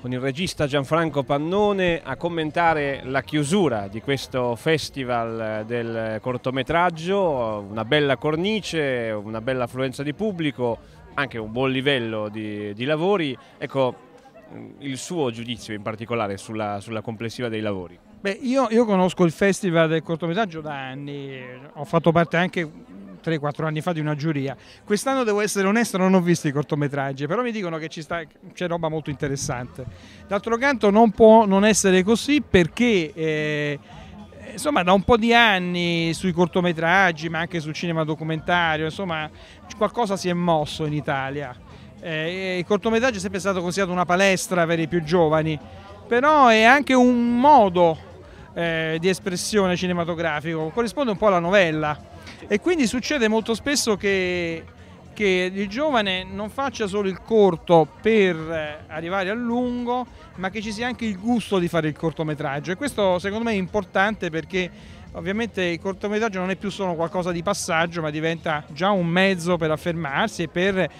con il regista Gianfranco Pannone a commentare la chiusura di questo festival eh, del cortometraggio, una bella cornice, una bella affluenza di pubblico, anche un buon livello di, di lavori. Ecco, mm, il suo giudizio in particolare sulla, sulla complessiva dei lavori? Beh, io, io, conosco il Festival del cortometraggio da anni, ho fatto parte anche 3-4 anni fa di una giuria. Quest'anno devo essere onesto, non ho visto i cortometraggi, però mi dicono che c'è roba molto interessante. D'altro canto non può non essere così perché... Eh, insomma da un po' di anni sui cortometraggi ma anche sul cinema documentario insomma qualcosa si è mosso in Italia eh, il cortometraggio è sempre stato considerato una palestra per i più giovani però è anche un modo eh, di espressione cinematografico corrisponde un po' alla novella e quindi succede molto spesso che, che il giovane non faccia solo il corto per eh, arrivare al lungo, ma che ci sia anche il gusto di fare il cortometraggio. E questo secondo me è importante perché ovviamente il cortometraggio non è più solo qualcosa di passaggio, ma diventa già un mezzo per affermarsi e per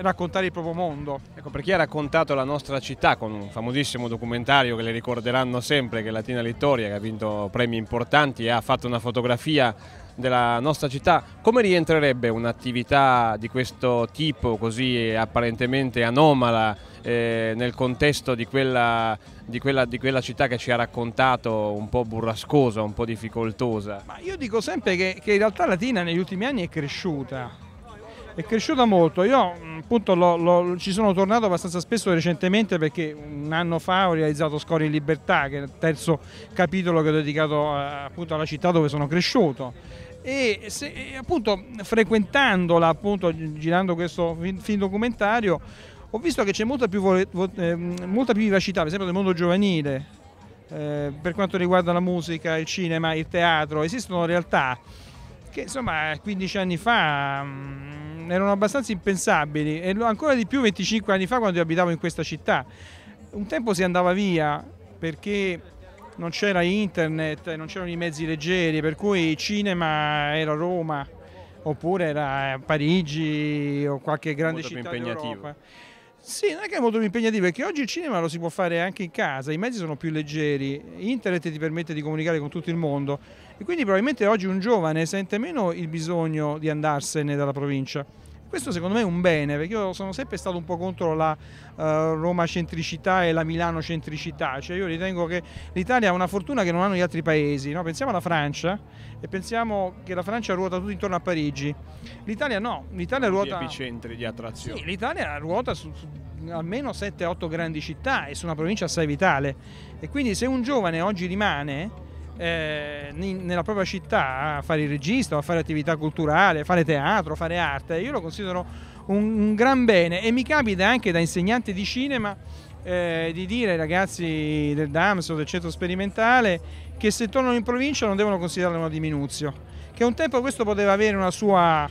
raccontare il proprio mondo. Ecco, chi ha raccontato la nostra città con un famosissimo documentario che le ricorderanno sempre, che è Latina Littoria, che ha vinto premi importanti e ha fatto una fotografia della nostra città, come rientrerebbe un'attività di questo tipo, così apparentemente anomala, eh, nel contesto di quella, di, quella, di quella, città che ci ha raccontato un po' burrascosa, un po' difficoltosa? Ma io dico sempre che, che in realtà Latina negli ultimi anni è cresciuta, è cresciuta molto. Io mm, appunto lo, lo, ci sono tornato abbastanza spesso recentemente perché un anno fa ho realizzato Score in Libertà, che è il terzo capitolo che ho dedicato eh, appunto alla città dove sono cresciuto. E, se, e appunto frequentandola, appunto girando questo film documentario, ho visto che c'è molta più, eh, molta più vivacità, per esempio, del mondo giovanile. Eh, per quanto riguarda la musica, il cinema, il teatro, esistono realtà che insomma 15 anni fa mh, mm, Mm, erano abbastanza impensabili e ancora di più 25 anni fa quando io abitavo in questa città. Un tempo si andava via perché non c'era internet, non c'erano i mezzi leggeri, per cui il cinema era Roma oppure era eh, Parigi o qualche grande Molto città d'Europa. Sì, non è che è molto impegnativo, perché oggi il cinema lo si può fare anche in casa, i mezzi sono più leggeri, internet ti permette di comunicare con tutto il mondo e quindi probabilmente oggi un giovane sente meno il bisogno di andarsene dalla provincia. Questo secondo me è un bene, perché io sono sempre stato un po' contro la uh, Roma centricità e la Milano centricità, cioè io ritengo che l'Italia ha una fortuna che non hanno gli altri paesi, no? pensiamo alla Francia e pensiamo che la Francia ruota tutto intorno a Parigi, l'Italia no, l'Italia ruota... Gli epicentri di attrazione. Sì, l'Italia ruota su, su almeno 7-8 grandi città e su una provincia assai vitale e quindi se un giovane oggi rimane eh, nella propria città a fare il regista, a fare attività culturale, a fare teatro, a fare arte, io lo considero un, un gran bene e mi capita anche da insegnante di cinema eh, di dire ai ragazzi del DAMS o del centro sperimentale che se tornano in provincia non devono considerarlo una diminuzio, che un tempo questo poteva avere una sua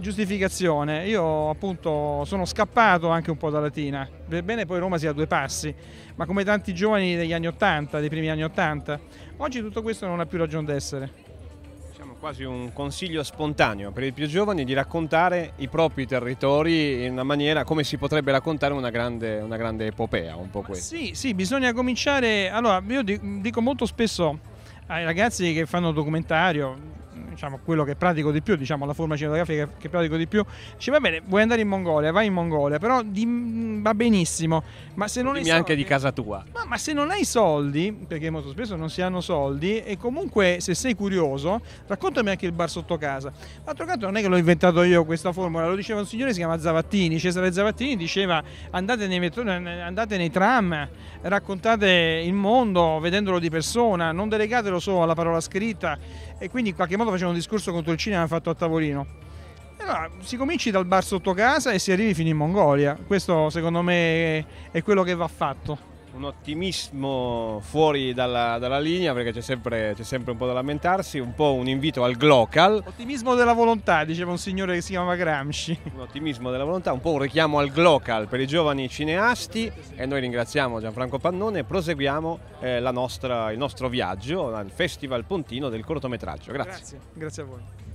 giustificazione, io appunto sono scappato anche un po' da Latina, bene poi Roma sia a due passi, ma come tanti giovani degli anni 80, dei primi anni 80, oggi tutto questo non ha più ragione d'essere quasi un consiglio spontaneo per i più giovani di raccontare i propri territori in una maniera come si potrebbe raccontare una grande, una grande epopea, un po' questo. Sì, sì, bisogna cominciare, allora io dico molto spesso ai ragazzi che fanno documentario, diciamo, quello che pratico di più, diciamo, la forma cinematografica che, pratico di più, dice va bene, vuoi andare in Mongolia, vai in Mongolia, però di, mm, va benissimo, ma se non Dimmi hai soldi, di casa tua. Ma, ma, se non hai soldi, perché molto spesso non si hanno soldi, e comunque se sei curioso, raccontami anche il bar sotto casa. D'altro canto non è che l'ho inventato io questa formula, lo diceva un signore, si chiama Zavattini, Cesare Zavattini diceva andate nei, metro, andate nei tram, raccontate il mondo vedendolo di persona, non delegatelo solo alla parola scritta e quindi in qualche modo facevano un discorso contro il cinema fatto a tavolino. Allora, si cominci dal bar sotto casa e si arrivi fino in Mongolia. Questo secondo me è quello che va fatto un ottimismo fuori dalla, dalla linea perché c'è sempre, sempre, un po' da lamentarsi, un po' un invito al glocal. Ottimismo della volontà, diceva un signore che si chiamava Gramsci. Un ottimismo della volontà, un po' un richiamo al glocal per i giovani cineasti e noi ringraziamo Gianfranco Pannone e proseguiamo eh, nostra, il nostro viaggio al Festival Pontino del cortometraggio. Grazie. Grazie, grazie a voi.